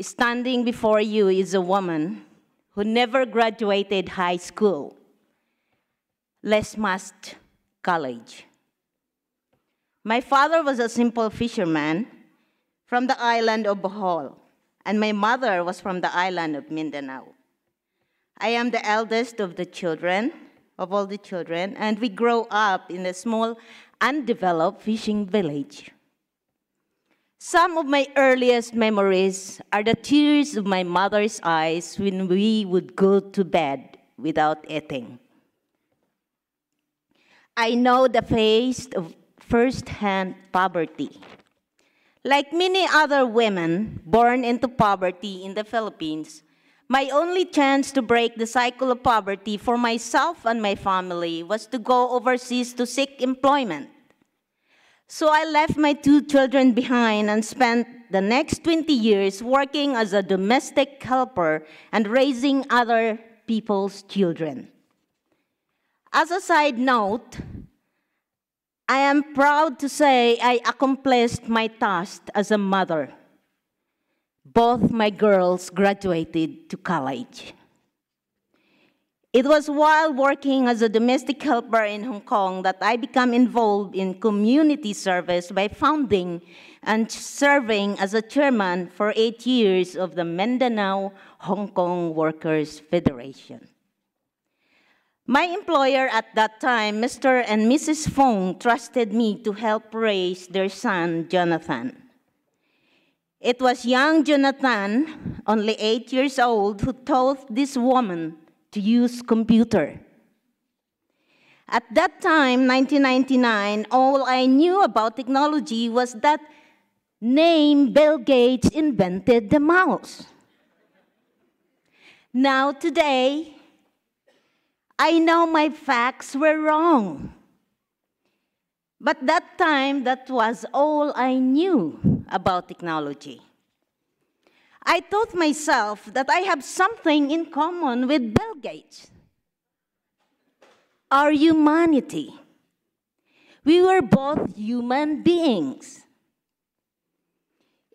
Standing before you is a woman who never graduated high school, less must college. My father was a simple fisherman from the island of Bohol, and my mother was from the island of Mindanao. I am the eldest of the children, of all the children, and we grow up in a small, undeveloped fishing village. Some of my earliest memories are the tears of my mother's eyes when we would go to bed without eating. I know the face of firsthand poverty. Like many other women born into poverty in the Philippines, my only chance to break the cycle of poverty for myself and my family was to go overseas to seek employment. So I left my two children behind and spent the next 20 years working as a domestic helper and raising other people's children. As a side note, I am proud to say I accomplished my task as a mother. Both my girls graduated to college. It was while working as a domestic helper in Hong Kong that I became involved in community service by founding and serving as a chairman for eight years of the Mindanao Hong Kong Workers Federation. My employer at that time, Mr. and Mrs. Fong, trusted me to help raise their son, Jonathan. It was young Jonathan, only eight years old, who told this woman to use computer. At that time, 1999, all I knew about technology was that name Bill Gates invented the mouse. Now today, I know my facts were wrong. But that time, that was all I knew about technology. I thought myself that I have something in common with Bill Gates. Our humanity. We were both human beings.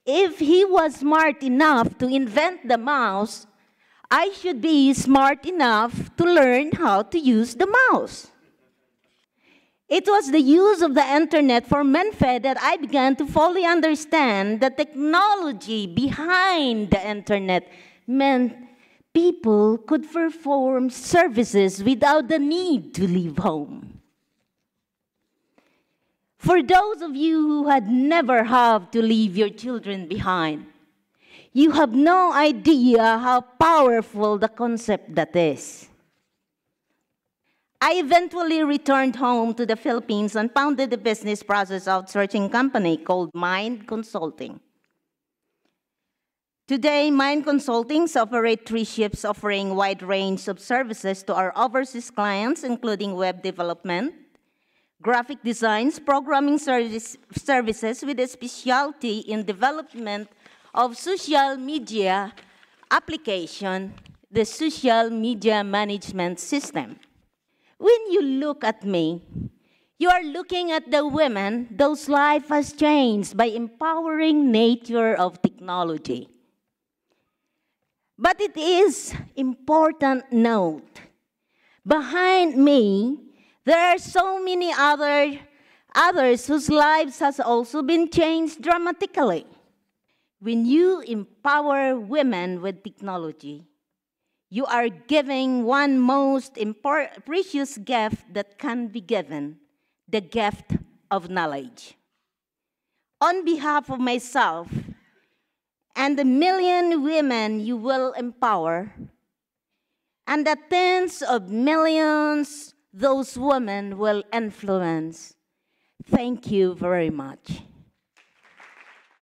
If he was smart enough to invent the mouse, I should be smart enough to learn how to use the mouse. It was the use of the internet for Menfed that I began to fully understand the technology behind the internet meant people could perform services without the need to leave home. For those of you who had never have to leave your children behind, you have no idea how powerful the concept that is. I eventually returned home to the Philippines and founded a business process outsourcing company called Mind Consulting. Today, Mind Consultings operate three ships offering wide range of services to our overseas clients, including web development, graphic designs, programming service, services with a specialty in development of social media application, the social media management system. When you look at me, you are looking at the women whose life has changed by empowering nature of technology. But it is important note. Behind me, there are so many other, others whose lives has also been changed dramatically. When you empower women with technology, you are giving one most important, precious gift that can be given the gift of knowledge. On behalf of myself and the million women you will empower, and the tens of millions those women will influence, thank you very much.